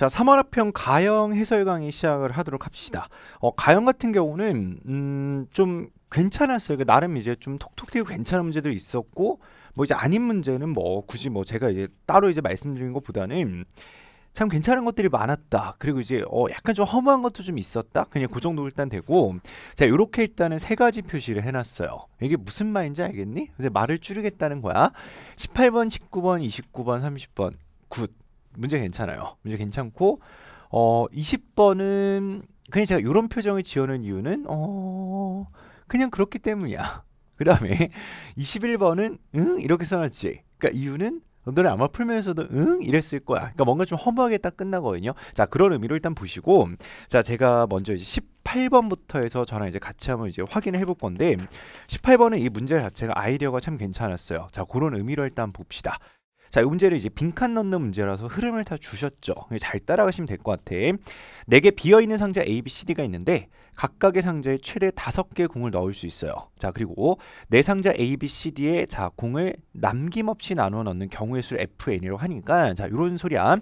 자, 3월화평 가영 해설 강의 시작을 하도록 합시다. 어, 가영 같은 경우는 음, 좀 괜찮았어요. 그 나름 이제 좀 톡톡 튀고 괜찮은 문제도 있었고 뭐 이제 아닌 문제는 뭐 굳이 뭐 제가 이제 따로 이제 말씀드린 것보다는 참 괜찮은 것들이 많았다. 그리고 이제 어 약간 좀 허무한 것도 좀 있었다. 그냥 그 정도 일단 되고 자 이렇게 일단은 세 가지 표시를 해놨어요. 이게 무슨 말인지 알겠니? 이제 말을 줄이겠다는 거야. 18번, 19번, 29번, 30번 굿. 문제 괜찮아요. 문제 괜찮고 어 20번은 그냥 제가 이런 표정을 지어는 이유는 어 그냥 그렇기 때문이야. 그 다음에 21번은 응 이렇게 써놨지. 그러니까 이유는 너는 아마 풀면서도 응 이랬을 거야. 그러니까 뭔가 좀 허무하게 딱 끝나거든요. 자 그런 의미로 일단 보시고 자 제가 먼저 이제 18번부터 해서 저랑 이제 같이 한번 이제 확인을 해볼 건데 18번은 이 문제 자체가 아이디어가 참 괜찮았어요. 자 그런 의미로 일단 봅시다. 자, 이 문제를 이제 빈칸 넣는 문제라서 흐름을 다 주셨죠. 잘 따라가시면 될 것 같아. 네 개 비어 있는 상자 A, B, C, D가 있는데 각각의 상자에 최대 다섯 개 공을 넣을 수 있어요. 자, 그리고 내 네 상자 A, B, C, D에 자, 공을 남김없이 나눠 넣는 경우의 수를 FN이라고 하니까 자, 이런 소리야.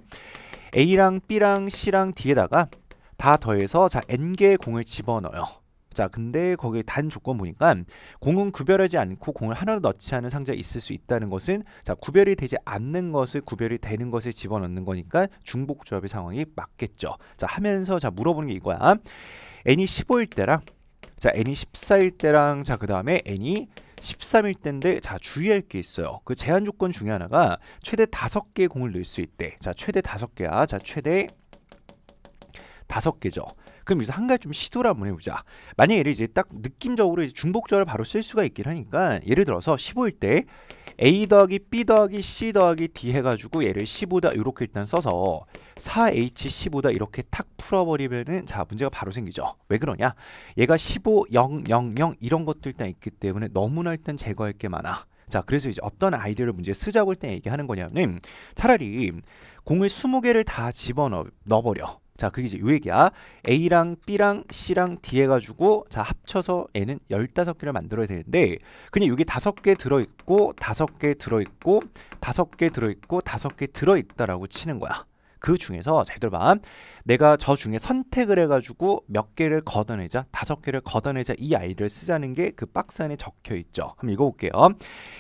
A랑 B랑 C랑 D에다가 다 더해서 자 n개의 공을 집어넣어요. 자, 근데 거기 단 조건 보니까 공은 구별하지 않고 공을 하나로 넣지 않은 상자 있을 수 있다는 것은 자, 구별이 되지 않는 것을 구별이 되는 것에 집어넣는 거니까 중복 조합의 상황이 맞겠죠. 자, 하면서 자, 물어보는 게 이거야. n이 15일 때랑 자, n이 14일 때랑 자, 그다음에 n이 13일 때인데 자 주의할 게 있어요. 그 제한 조건 중에 하나가 최대 5 개의 공을 넣을 수 있대. 자 최대 5 개야. 자 최대 다섯 개죠. 그럼 여기서 한 가지 좀 시도를 한번 해보자. 만약에 얘를 이제 딱 느낌적으로 이제 중복절을 바로 쓸 수가 있긴 하니까 예를 들어서 15일 때 A 더하기 B 더하기 C 더하기 D 해가지고 얘를 15다 이렇게 일단 써서 4H15다 이렇게 탁 풀어버리면은 자 문제가 바로 생기죠. 왜 그러냐? 얘가 15, 0, 0, 0 이런 것도 일단 있기 때문에 너무나 일단 제거할 게 많아. 자 그래서 이제 어떤 아이디어를 문제에 쓰자고 할 때 얘기하는 거냐면 차라리 공을 20개를 다 집어넣어버려. 자 그게 이제 요 얘기야 A랑 B랑 C랑 D 해가지고 자 합쳐서 N은 15개를 만들어야 되는데 그냥 여기 다섯 개 들어있고 다섯 개 들어있고 다섯 개 들어있고 다섯 개 들어있다라고 치는 거야 그 중에서 제대로 봐 내가 저 중에 선택을 해가지고 몇 개를 걷어내자, 다섯 개를 걷어내자 이 아이를 디어 쓰자는 게 그 박스 안에 적혀 있죠. 한번 읽어볼게요.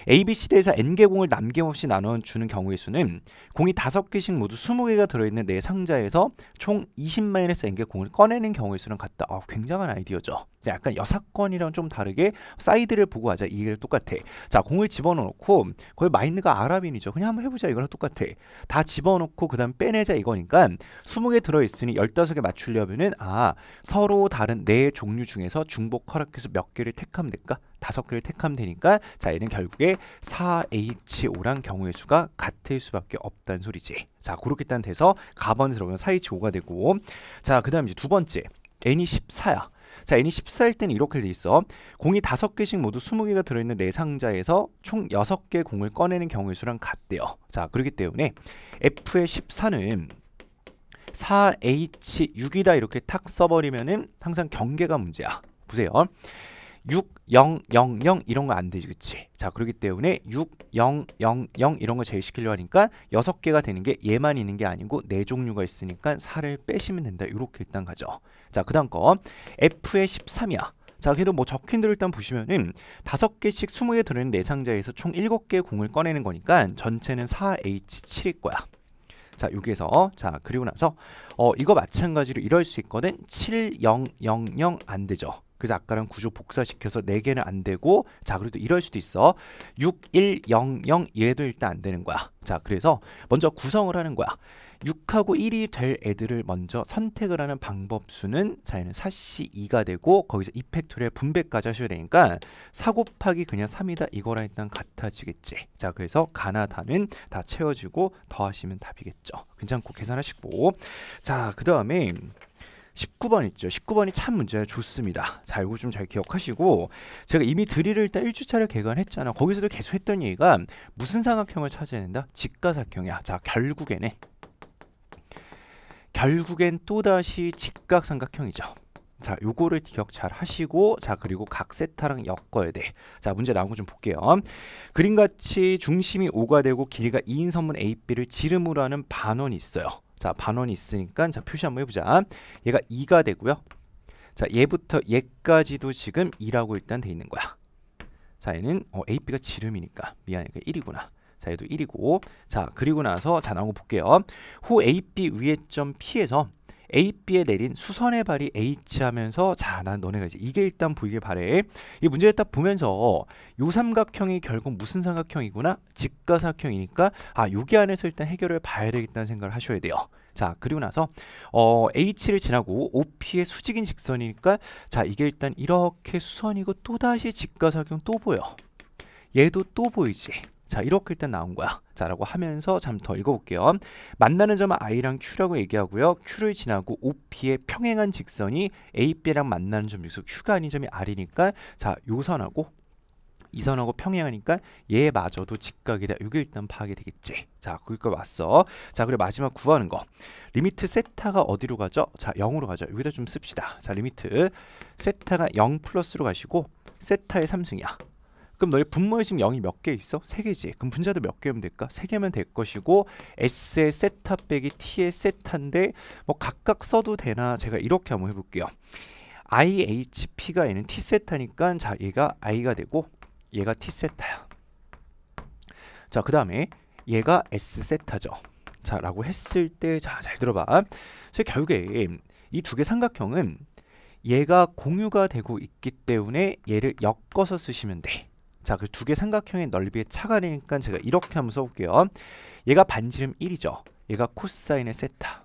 A, B, C 대에서 n 개 공을 남김없이 나눠 주는 경우의 수는 공이 다섯 개씩 모두 스무 개가 들어있는 내 상자에서 총20 마이너스 n 개 공을 꺼내는 경우의 수랑 같다. 아, 굉장한 아이디어죠. 자, 약간 여사건이랑 좀 다르게 사이드를 보고 하자. 이게 똑같아. 자, 공을 집어넣고 거의 마인드가 아랍인이죠. 그냥 한번 해보자. 이거랑 똑같아. 다 집어넣고 그다음 빼내자 이거니까 20개 들어있으니 15개 맞추려면은 아 서로 다른 네 종류 중에서 중복 허락해서 몇 개를 택하면 될까? 다섯 개를 택하면 되니까 자 얘는 결국에 4H5랑 경우의 수가 같을 수밖에 없다는 소리지 자 그렇게 딴 돼서 가번에 들어오면 4H5가 되고 자그 다음 이제 두 번째 N이 14야 자, n이 14일 때는 이렇게 돼 있어. 공이 5개씩 모두 20개가 들어있는 내 네 상자에서 총 6개 공을 꺼내는 경우의 수랑 같대요. 자, 그렇기 때문에 F의 14는 4H6이다 이렇게 탁 써버리면은 항상 경계가 문제야. 보세요. 6000 이런 거 안 되지 그치 자 그렇기 때문에 6000 이런 거 제외시키려 하니까 6개가 되는 게 얘만 있는 게 아니고 4종류가 있으니까 4를 빼시면 된다 이렇게 일단 가죠 자, 그 다음 거. F의 13이야. 자, 그래도 뭐 적힌들 일단 보시면은 다섯 개씩 스0개 들어있는 내 상자에서 총 일곱 개의 공을 꺼내는 거니까 전체는 4H7일 거야. 자, 여기에서 자, 그리고 나서 어, 이거 마찬가지로 이럴 수 있거든. 7000 안 되죠. 그래서 아까랑 구조 복사시켜서 4개는 안 되고 자 그래도 이럴 수도 있어 6100 얘도 일단 안 되는 거야 자 그래서 먼저 구성을 하는 거야 6하고 1이 될 애들을 먼저 선택을 하는 방법수는 자 얘는 4시 2가 되고 거기서 이펙토리의 분배까지 하셔야 되니까 4 곱하기 그냥 3이다 이거랑 일단 같아지겠지 자 그래서 가나다는 다 채워지고 더하시면 답이겠죠 괜찮고 계산하시고 자 그 다음에 19번 있죠. 19번이 참 문제가 좋습니다. 자, 이거 좀 잘 기억하시고 제가 이미 드릴을 일단 1주차를 개관했잖아. 거기서도 계속 했던 얘기가 무슨 삼각형을 찾아야 된다? 직가사형이야 자, 결국에는 결국엔 또다시 직각삼각형이죠. 자, 요거를 기억 잘 하시고 자, 그리고 각 세타랑 엮어야 돼. 자, 문제 나온 거 좀 볼게요. 그림같이 중심이 5가 되고 길이가 2인 선문 AB를 지름으로 하는 반원이 있어요. 자, 반원이 있으니까 자, 표시 한번 해 보자. 얘가 2가 되고요. 자, 얘부터 얘까지도 지금 2라고 일단 돼 있는 거야. 자, 얘는 어, AB가 지름이니까 미안해. 1이구나. 자 얘도 1이고 자 그리고 나서 자 나온 거 볼게요 후 AB 위에 점 P에서 AB에 내린 수선의 발이 H 하면서 자난 너네가 이제 이게 일단 보이길 바래 이 문제를 딱 보면서 요 삼각형이 결국 무슨 삼각형이구나 직가사각형이니까 아 여기 안에서 일단 해결을 봐야 되겠다는 생각을 하셔야 돼요 자 그리고 나서 어, H를 지나고 OP의 수직인 직선이니까 자 이게 일단 이렇게 수선이고 또다시 직가사각형 또 보여 얘도 또 보이지 자 이렇게 일단 나온 거야 자라고 하면서 잠 더 읽어볼게요 만나는 점은 i랑 q라고 얘기하고요 q를 지나고 op의 평행한 직선이 ab랑 만나는 점 중에서 q가 아닌 점이 r이니까 자 요선하고 이선하고 평행하니까 얘마저도 직각이다. 이게 일단 파악이 되겠지. 자, 그니까 왔어. 자, 그리고 마지막 구하는 거. 리미트 세타가 어디로 가죠? 자, 0으로 가죠. 여기다 좀 씁시다. 자, 리미트 세타가 0 플러스로 가시고 세타의 3승이야. 그럼 너의 분모에 지금 0이 몇 개 있어? 3개지. 그럼 분자도 몇 개면 될까? 3개면 될 것이고 S의 세타 빼기 T의 세타인데 뭐 각각 써도 되나? 제가 이렇게 한번 해볼게요. IHP가 얘는 T세타니까 자 얘가 I가 되고 얘가 T세타야. 자 그 다음에 얘가 S세타죠. 자 라고 했을 때 자 잘 들어봐. 그래서 결국에 이 두 개 삼각형은 얘가 공유가 되고 있기 때문에 얘를 엮어서 쓰시면 돼. 자, 그 두개 삼각형의 넓이의 차가 되니까 제가 이렇게 한번 써볼게요. 얘가 반지름 1이죠. 얘가 코사인의 세타.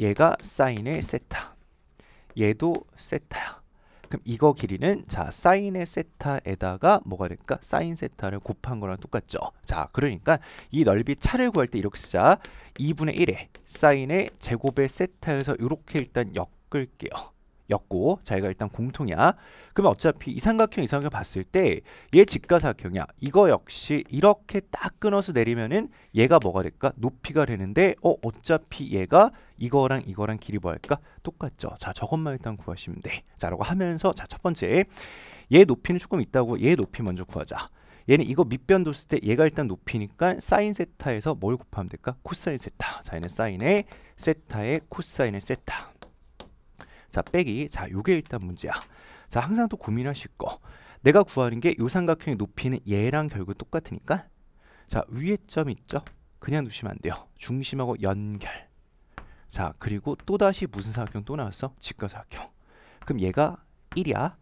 얘가 사인의 세타. 얘도 세타야. 그럼 이거 길이는 자 사인의 세타에다가 뭐가 될까? 사인 세타를 곱한 거랑 똑같죠. 자 그러니까 이 넓이 차를 구할 때 이렇게 쓰자. 2분의 1에 사인의 제곱의 세타에서 이렇게 일단 엮을게요. 였고 자기가 일단 공통이야. 그러면 어차피 이 삼각형 이삼각형 봤을 때 얘 직가사각형이야. 이거 역시 이렇게 딱 끊어서 내리면은 얘가 뭐가 될까? 높이가 되는데 어 어차피 얘가 이거랑 이거랑 길이 뭐할까? 똑같죠. 자 저것만 일단 구하시면 돼. 자라고 하면서 자 첫 번째 얘 높이는 조금 있다고 얘 높이 먼저 구하자. 얘는 이거 밑변 뒀을 때 얘가 일단 높이니까 사인 세타에서 뭘 곱하면 될까? 코사인 세타. 자 얘는 사인의 세타의 코사인의 세타. 자 빼기 자 요게 일단 문제야 자 항상 또 고민하실 거 내가 구하는 게 요 삼각형의 높이는 얘랑 결국 똑같으니까 자 위에 점 있죠 그냥 두시면 안 돼요 중심하고 연결 자 그리고 또다시 무슨 사각형 또 나왔어 직각사각형 그럼 얘가 1이야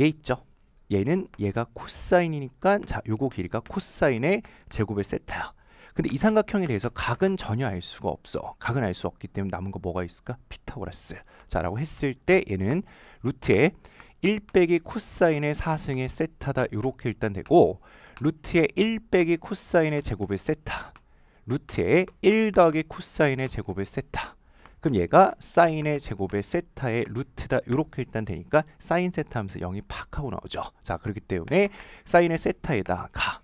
얘 있죠 얘는 얘가 코사인이니까 자 요거 길이가 코사인의 제곱의 세타야 근데 이 삼각형에 대해서 각은 전혀 알 수가 없어. 각은 알 수 없기 때문에 남은 거 뭐가 있을까? 피타고라스. 자라고 했을 때 얘는 루트에 1 빼기 코사인의 4승의 세타다 이렇게 일단 되고 루트에 1 빼기 코사인의 제곱의 세타 루트에 1 더하기 코사인의 제곱의 세타 그럼 얘가 사인의 제곱의 세타의 루트다 이렇게 일단 되니까 사인 세타 하면서 0이 팍 하고 나오죠 자 그렇기 때문에 사인의 세타에다가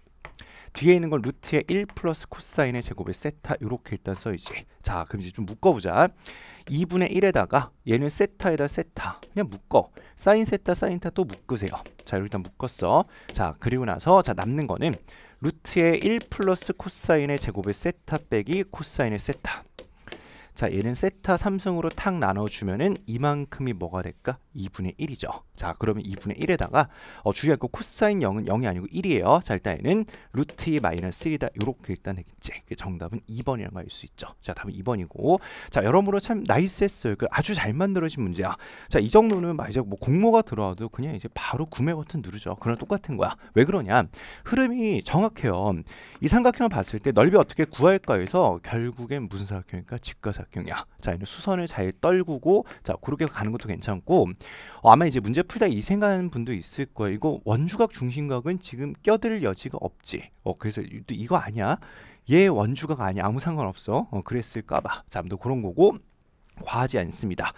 뒤에 있는 건 루트의 1 플러스 코사인의 제곱의 세타 이렇게 일단 써야지자 그럼 이제 좀 묶어보자 2분의 1에다가 얘는 세타에다 세타 그냥 묶어 사인 세타 사인 타또 묶으세요 자 일단 묶었어 자 그리고 나서 자 남는 거는 루트의 1 플러스 코사인의 제곱의 세타 빼기 코사인의 세타 자 얘는 세타 삼성으로탁 나눠주면은 이만큼이 뭐가 될까? 2분의 1이죠 자 그러면 2분의 1에다가 어, 주의할 거 코사인 0은 0이 아니고 1이에요. 자 일단 얘는 루트 2 마이너스 1이다. 이렇게 일단 했겠지. 그 정답은 2번이라는 거알수 있죠. 자 답은 2번이고 자 여러모로 참 나이스했어요. 그 아주 잘 만들어진 문제야. 자 이 정도는 막 이제 뭐 공모가 들어와도 그냥 이제 바로 구매 버튼 누르죠. 그럼 똑같은 거야. 왜 그러냐? 흐름이 정확해요. 이 삼각형을 봤을 때 넓이 어떻게 구할까 해서 결국엔 무슨 사각형일까? 직과사각형이야자 얘는 수선을 잘 떨구고 자 그렇게 가는 것도 괜찮고 어, 아마 이제 문제 풀다 이 생각하는 분도 있을 거예요. 이거 원주각 중심각은 지금 껴들 여지가 없지. 어 그래서 이거 아니야. 얘 원주각 아니야. 아무 상관없어. 어 그랬을까 봐. 잠도 그런 거고 과하지 않습니다.